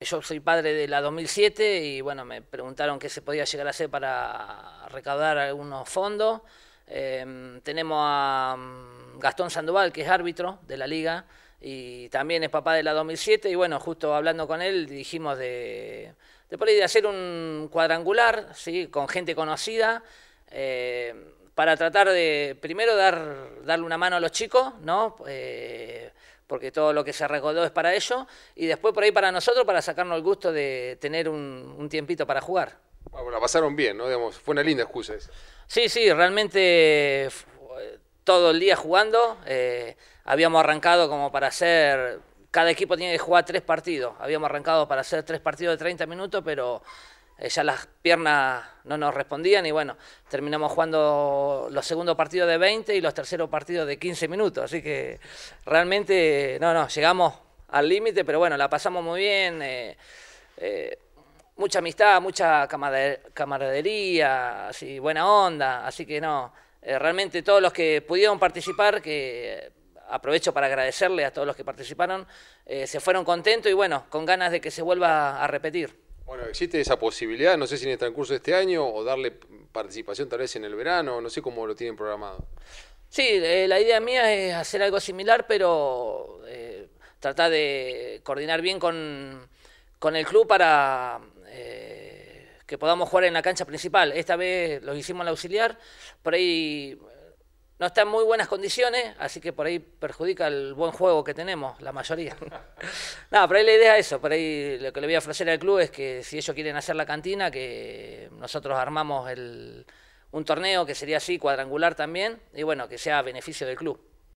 Yo soy padre de la 2007 y bueno, me preguntaron qué se podía llegar a hacer para recaudar algunos fondos. Em, tenemos a mm, Gastón Sandoval, que es árbitro de la liga y también es papá de la 2007 y bueno, justo hablando con él dijimos de, por hacer un cuadrangular, ¿sí? con gente conocida. Eh, para tratar de primero dar darle una mano a los chicos, ¿no? Eh, porque todo lo que se recaudó es para ellos, y después por ahí para nosotros, para sacarnos el gusto de tener un, tiempito para jugar. Ah, bueno, pasaron bien, ¿no? Digamos, fue una linda excusa esa. Sí, sí, realmente todo el día jugando. Eh, habíamos arrancado como para hacer. Cada equipo tiene que jugar tres partidos. Habíamos arrancado para hacer tres partidos de 30 minutos, pero ya las piernas no nos respondían y bueno, terminamos jugando los segundos partidos de 20 y los terceros partidos de 15 minutos. Así que realmente, no, no, llegamos al límite, pero bueno, la pasamos muy bien. Eh, eh, mucha amistad, mucha camaradería, así, buena onda. Así que no, eh, realmente todos los que pudieron participar, que aprovecho para agradecerle a todos los que participaron, se fueron contentos y bueno, con ganas de que se vuelva a repetir. Bueno, existe esa posibilidad, no sé si en el transcurso de este año o darle participación tal vez en el verano, no sé cómo lo tienen programado. Sí, eh, la idea mía es hacer algo similar, pero eh, tratar de coordinar bien con, el club para eh, que podamos jugar en la cancha principal. Esta vez lo hicimos en la auxiliar, por ahí no está en muy buenas condiciones, así que por ahí perjudica el buen juego que tenemos, la mayoría. no, por ahí la idea es eso, por ahí lo que le voy a ofrecer al club es que si ellos quieren hacer la cantina, que nosotros armamos el, un torneo que sería así, cuadrangular también, y bueno, que sea a beneficio del club.